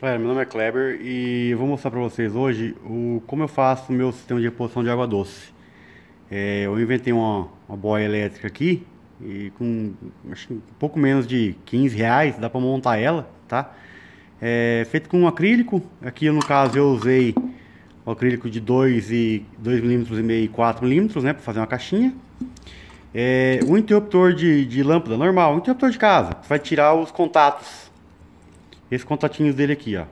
Galera, meu nome é Kleber e eu vou mostrar para vocês hoje o, como eu faço o meu sistema de reposição de água doce. É, eu inventei uma, uma boia elétrica aqui e com acho, um pouco menos de 15 reais dá para montar ela, tá? É, feito com acrílico, aqui no caso eu usei o acrílico de 25 e milímetros e meio 4 milímetros, né, para fazer uma caixinha. É, um interruptor de, de lâmpada normal, um interruptor de casa, vai tirar os contatos esses contatinhos dele aqui, ó.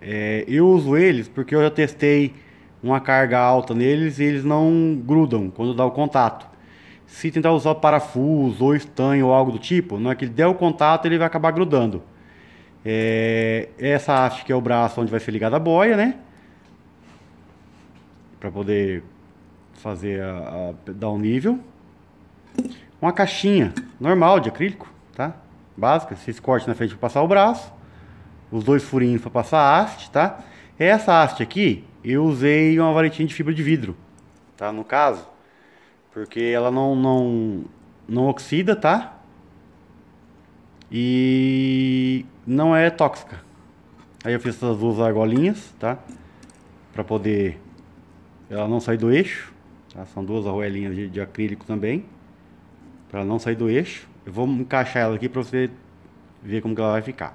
É, eu uso eles porque eu já testei uma carga alta neles e eles não grudam quando dá o contato. Se tentar usar parafuso ou estanho ou algo do tipo, não é que ele der o contato ele vai acabar grudando. É, essa haste que é o braço onde vai ser ligada a boia, né? Para poder fazer a, a, dar um nível. Uma caixinha normal de acrílico, tá? básica, esse corte na frente para passar o braço, os dois furinhos para passar a haste, tá? Essa haste aqui, eu usei uma varetinha de fibra de vidro, tá? No caso, porque ela não, não, não oxida, tá? E não é tóxica. Aí eu fiz essas duas argolinhas, tá? Pra poder ela não sair do eixo. Tá? São duas arruelinhas de, de acrílico também. Pra não sair do eixo. Eu vou encaixar ela aqui para você ver como que ela vai ficar.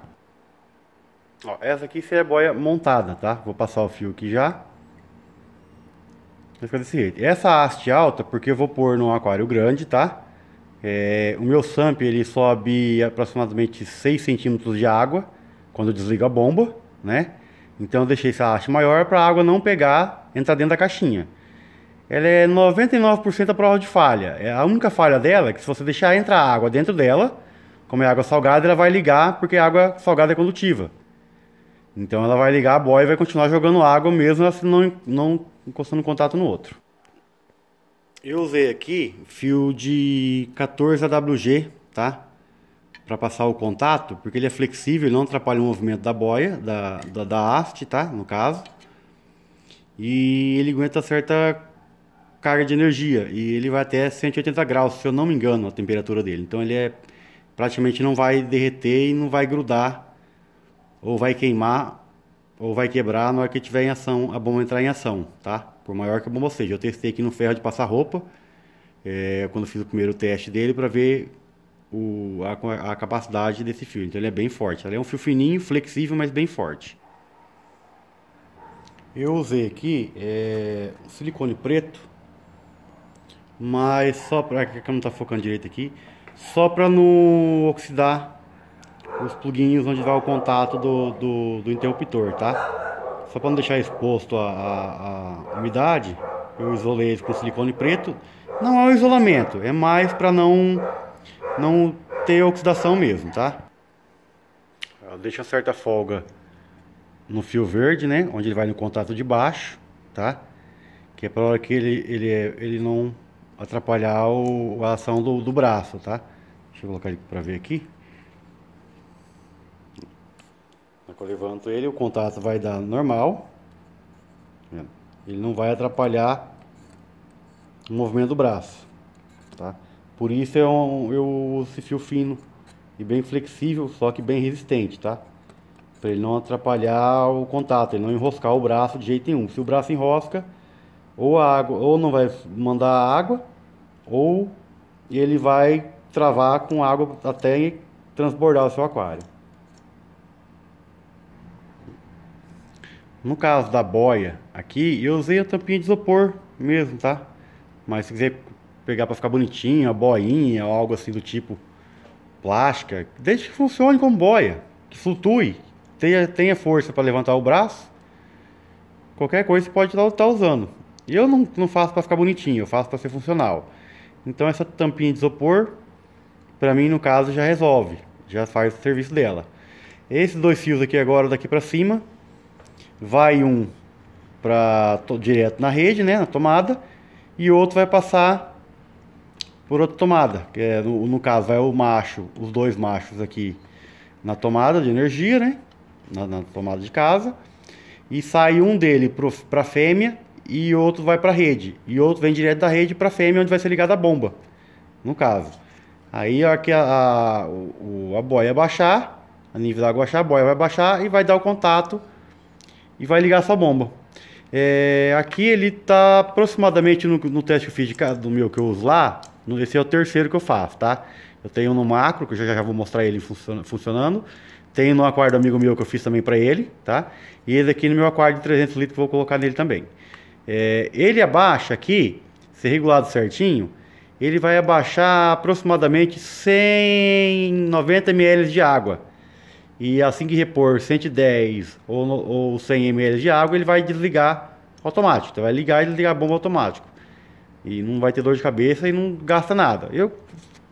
Ó, essa aqui seria a boia montada, tá? Vou passar o fio aqui já. Vai ficar desse jeito. Essa haste alta, porque eu vou pôr num aquário grande, tá? É, o meu SAMP, ele sobe aproximadamente 6 centímetros de água quando eu desligo a bomba, né? Então eu deixei essa haste maior para a água não pegar, entrar dentro da caixinha ela é 99% a prova de falha. É a única falha dela é que se você deixar entrar água dentro dela, como é água salgada, ela vai ligar porque a água salgada é condutiva. Então ela vai ligar a boia e vai continuar jogando água mesmo assim, não, não encostando contato no outro. Eu usei aqui fio de 14 AWG, tá? Para passar o contato, porque ele é flexível, ele não atrapalha o movimento da boia, da, da, da haste, tá? No caso. E ele aguenta certa carga de energia e ele vai até 180 graus, se eu não me engano, a temperatura dele. Então ele é praticamente não vai derreter e não vai grudar ou vai queimar ou vai quebrar na hora que tiver em ação, a bomba entrar em ação, tá? Por maior que a bomba seja. Eu testei aqui no ferro de passar roupa, é, quando fiz o primeiro teste dele para ver o, a, a, capacidade desse fio. Então ele é bem forte. Ele é um fio fininho, flexível, mas bem forte. Eu usei aqui é, silicone preto mas só para que não está focando direito aqui, só para não oxidar os pluguinhos onde vai o contato do, do, do interruptor, tá? Só para não deixar exposto a, a, a, umidade, eu isolei com silicone preto. Não é um isolamento, é mais para não não ter oxidação mesmo, tá? Deixa certa folga no fio verde, né? Onde ele vai no contato de baixo, tá? Que é para hora que ele, ele, é, ele não atrapalhar o, a ação do, do braço, tá? Deixa eu colocar ele para ver aqui. Eu tá levanto ele, o contato vai dar normal. Ele não vai atrapalhar o movimento do braço, tá? Por isso eu, é eu uso esse fio fino e bem flexível, só que bem resistente, tá? Para ele não atrapalhar o contato, ele não enroscar o braço de jeito nenhum. Se o braço enrosca, ou a água, ou não vai mandar água, ou ele vai travar com água até transbordar o seu aquário. No caso da boia aqui, eu usei a tampinha de isopor mesmo, tá? Mas se quiser pegar para ficar bonitinho, a boinha ou algo assim do tipo plástica, desde que funcione como boia, que flutue, tenha, tenha força para levantar o braço, qualquer coisa você pode estar tá, tá usando. eu não, não faço para ficar bonitinho, eu faço para ser funcional. Então essa tampinha de isopor, para mim no caso já resolve, já faz o serviço dela. Esses dois fios aqui agora daqui para cima, vai um para direto na rede, né, na tomada, e outro vai passar por outra tomada, que é, no, no caso vai o macho, os dois machos aqui na tomada de energia, né, na, na tomada de casa, e sai um dele para a fêmea e outro vai para a rede, e outro vem direto da rede para a fêmea, onde vai ser ligada a bomba, no caso. Aí a, a, a, a boia baixar, a nível da água baixar, a boia vai baixar e vai dar o contato e vai ligar sua bomba. É, aqui ele está aproximadamente no, no, teste que eu fiz de, do meu que eu uso lá, esse é o terceiro que eu faço, tá? Eu tenho no macro, que eu já, já vou mostrar ele funcionando. Tenho no aquário do amigo meu que eu fiz também para ele, tá? E esse aqui no meu aquário de 300 litros que eu vou colocar nele também. É, ele abaixa aqui, se regulado certinho, ele vai abaixar aproximadamente 190 ml de água. E assim que repor 110 ou, ou 100 ml de água, ele vai desligar automático. Então vai ligar e desligar a bomba automático. E não vai ter dor de cabeça e não gasta nada. Eu,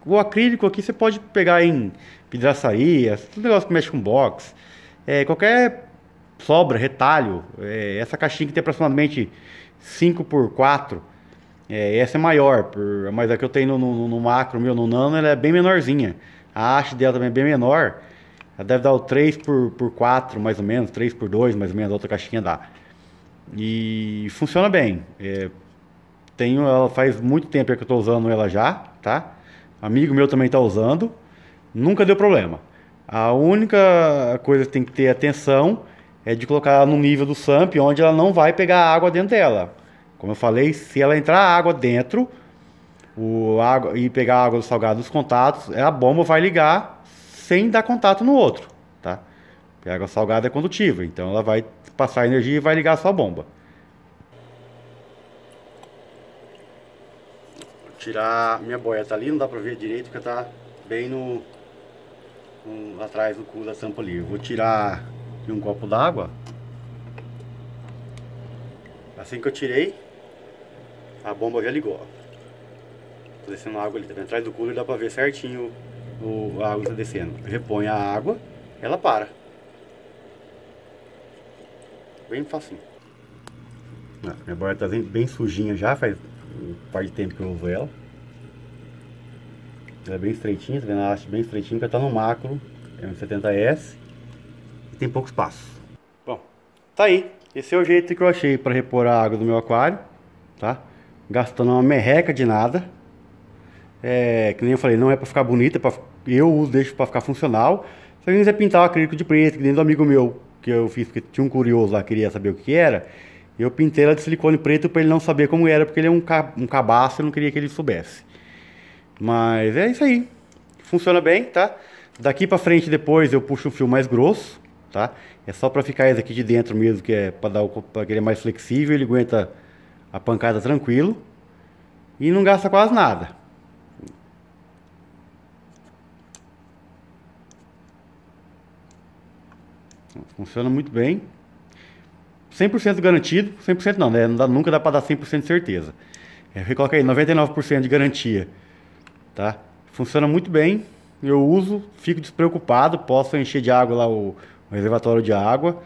o acrílico aqui você pode pegar em pedraçaria, negócio que mexe com box. É, qualquer sobra, retalho. É, essa caixinha que tem aproximadamente 5 por 4 é, essa é maior, por, mas a que eu tenho no, no, no macro meu, no nano, ela é bem menorzinha. A haste dela também é bem menor. Ela deve dar o 3 por, por 4, mais ou menos, 3 por 2, mais ou menos, a outra caixinha dá. E funciona bem. É, tenho ela faz muito tempo que eu estou usando ela já, tá? Amigo meu também está usando. Nunca deu problema. A única coisa que tem que ter atenção é de colocar ela no nível do SAMP onde ela não vai pegar água dentro dela. Como eu falei, se ela entrar água dentro o água, e pegar água do salgado dos contatos, a bomba vai ligar sem dar contato no outro. Tá? Porque a água salgada é condutiva, então ela vai passar energia e vai ligar só a bomba. Vou tirar minha boia, tá ali, não dá pra ver direito porque tá bem no, no atrás do cu da tampa ali. Eu vou tirar e um copo d'água. Assim que eu tirei, a bomba já ligou. Ó. Tá descendo a água ali, tá Atrás do cooler dá pra ver certinho o, a água tá descendo. Repõe a água, ela para. Bem facinho. Ah, minha borda tá bem, bem sujinha já, faz um par de tempo que eu uso ela. Ela é bem estreitinha, tá vendo? Ela acha bem estreitinha, porque ela tá no macro é M70S tem pouco espaço. Bom, tá aí. Esse é o jeito que eu achei para repor a água do meu aquário, tá? Gastando uma merreca de nada. É, que nem eu falei, não é para ficar bonita, é eu eu deixo para ficar funcional. Se alguém quiser pintar o acrílico de preto, que nem do amigo meu, que eu fiz, porque tinha um curioso lá, queria saber o que era, eu pintei ela de silicone preto para ele não saber como era, porque ele é um, ca, um cabaço, eu não queria que ele soubesse. Mas é isso aí. Funciona bem, tá? Daqui para frente depois eu puxo um fio mais grosso, tá? É só para ficar esse aqui de dentro mesmo, que é para dar para que ele é mais flexível, ele aguenta a pancada tranquilo e não gasta quase nada. Funciona muito bem. 100% garantido, 100% não, né? Não dá, nunca dá para dar 100% de certeza. É, eu aí 99% de garantia, tá? Funciona muito bem, eu uso, fico despreocupado, posso encher de água lá o, um reservatório de água.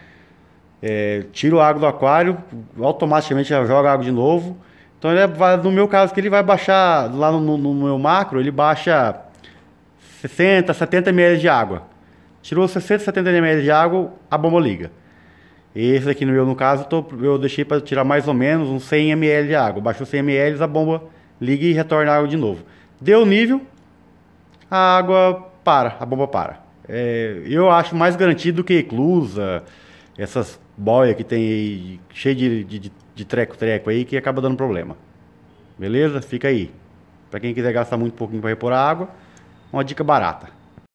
É, tiro a água do aquário, automaticamente já joga água de novo. Então ele vai, é no meu caso que ele vai baixar lá no, no, meu macro, ele baixa 60, 70 ml de água. Tirou 60, 70 ml de água, a bomba liga. Esse aqui no meu no caso, tô, eu deixei para tirar mais ou menos uns 100 ml de água. Baixou 100 ml, a bomba liga e retorna a água de novo. Deu nível, a água para, a bomba para. É, eu acho mais garantido do que Eclusa, essas boias que tem cheio de treco-treco aí que acaba dando problema. Beleza? Fica aí. Para quem quiser gastar muito pouquinho para repor a água, uma dica barata.